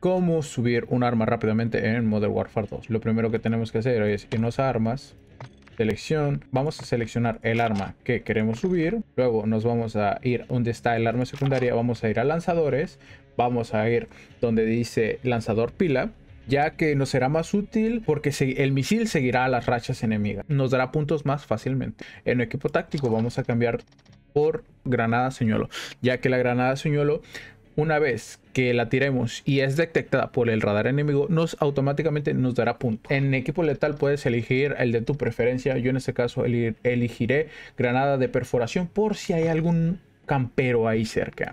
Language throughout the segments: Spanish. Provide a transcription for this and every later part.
cómo subir un arma rápidamente en Modern Warfare 2. Lo primero que tenemos que hacer es irnos a armas, selección, vamos a seleccionar el arma que queremos subir, luego nos vamos a ir donde está el arma secundaria, vamos a ir a lanzadores, vamos a ir donde dice lanzador pila, ya que nos será más útil porque el misil seguirá a las rachas enemigas, nos dará puntos más fácilmente. En equipo táctico vamos a cambiar por granada señuelo, ya que la granada señuelo una vez que la tiremos y es detectada por el radar enemigo, nos automáticamente nos dará punto. En equipo letal puedes elegir el de tu preferencia. Yo en este caso elegiré granada de perforación por si hay algún campero ahí cerca.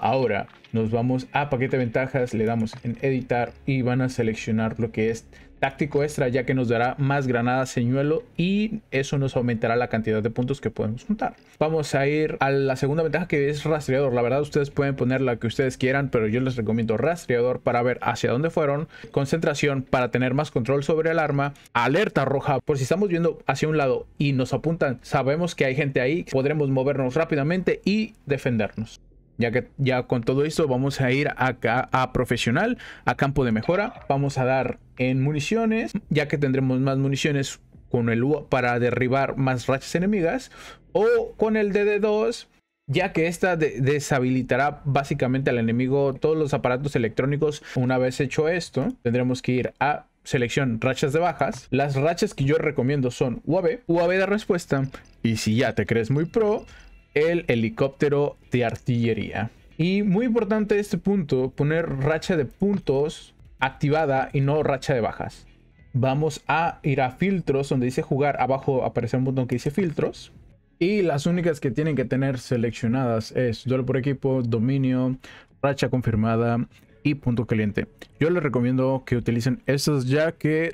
Ahora nos vamos a paquete de ventajas, le damos en editar y van a seleccionar lo que es táctico extra ya que nos dará más granadas señuelo y eso nos aumentará la cantidad de puntos que podemos juntar. Vamos a ir a la segunda ventaja que es rastreador. La verdad ustedes pueden poner la que ustedes quieran pero yo les recomiendo rastreador para ver hacia dónde fueron. Concentración para tener más control sobre el arma. Alerta roja por si estamos viendo hacia un lado y nos apuntan sabemos que hay gente ahí podremos movernos rápidamente y defendernos. Ya que ya con todo esto vamos a ir acá a profesional, a campo de mejora. Vamos a dar en municiones, ya que tendremos más municiones con el para derribar más rachas enemigas. O con el DD2 ya que esta deshabilitará básicamente al enemigo todos los aparatos electrónicos. Una vez hecho esto, tendremos que ir a selección rachas de bajas. Las rachas que yo recomiendo son UAB, UAB de respuesta y si ya te crees muy pro, el helicóptero de artillería. Y muy importante este punto, poner racha de puntos activada y no racha de bajas. Vamos a ir a filtros donde dice jugar, abajo aparece un botón que dice filtros. Y las únicas que tienen que tener seleccionadas es duelo por equipo, dominio, racha confirmada y punto caliente. Yo les recomiendo que utilicen estos ya que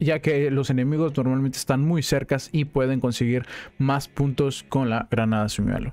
ya que los enemigos normalmente están muy cercas y pueden conseguir más puntos con la granada lo